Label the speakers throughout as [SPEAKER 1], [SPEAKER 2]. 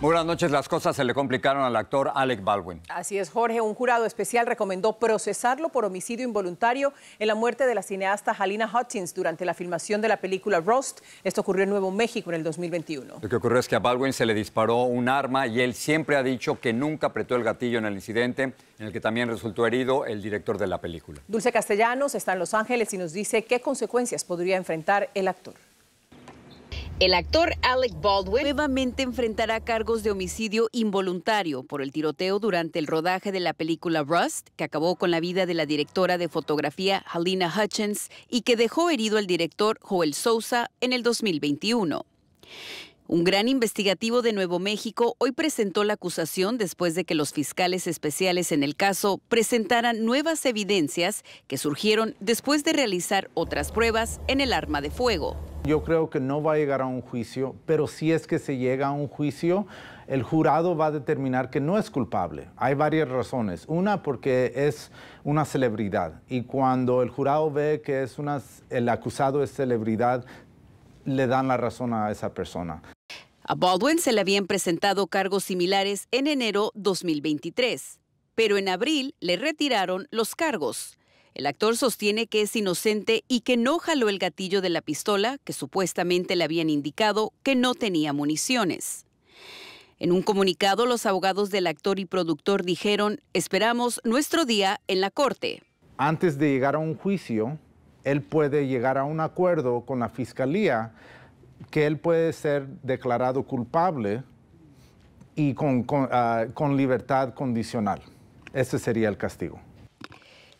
[SPEAKER 1] buenas noches. Las cosas se le complicaron al actor Alec Baldwin.
[SPEAKER 2] Así es, Jorge. Un jurado especial recomendó procesarlo por homicidio involuntario en la muerte de la cineasta Halina Hutchins durante la filmación de la película Roast. Esto ocurrió en Nuevo México en el 2021.
[SPEAKER 1] Lo que ocurrió es que a Baldwin se le disparó un arma y él siempre ha dicho que nunca apretó el gatillo en el incidente en el que también resultó herido el director de la película.
[SPEAKER 2] Dulce Castellanos está en Los Ángeles y nos dice qué consecuencias podría enfrentar el actor.
[SPEAKER 3] El actor Alec Baldwin nuevamente enfrentará cargos de homicidio involuntario por el tiroteo durante el rodaje de la película Rust, que acabó con la vida de la directora de fotografía Halina Hutchins y que dejó herido al director Joel Sousa en el 2021. Un gran investigativo de Nuevo México hoy presentó la acusación después de que los fiscales especiales en el caso presentaran nuevas evidencias que surgieron después de realizar otras pruebas en el arma de fuego.
[SPEAKER 4] Yo creo que no va a llegar a un juicio, pero si es que se llega a un juicio, el jurado va a determinar que no es culpable. Hay varias razones. Una, porque es una celebridad y cuando el jurado ve que es el acusado es celebridad, le dan la razón a esa persona.
[SPEAKER 3] A Baldwin se le habían presentado cargos similares en enero 2023, pero en abril le retiraron los cargos. El actor sostiene que es inocente y que no jaló el gatillo de la pistola, que supuestamente le habían indicado que no tenía municiones. En un comunicado, los abogados del actor y productor dijeron, esperamos nuestro día en la corte.
[SPEAKER 4] Antes de llegar a un juicio, él puede llegar a un acuerdo con la fiscalía que él puede ser declarado culpable y con, ah, libertad condicional. Ese sería el castigo.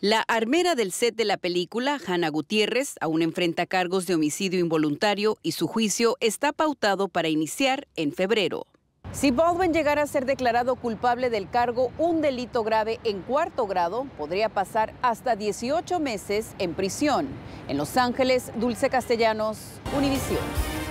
[SPEAKER 3] La armera del set de la película, Hanna Gutiérrez, aún enfrenta cargos de homicidio involuntario y su juicio está pautado para iniciar en febrero. Si Baldwin llegara a ser declarado culpable del cargo un delito grave en cuarto grado, podría pasar hasta 18 meses en prisión. En Los Ángeles, Dulce Castellanos, Univisión.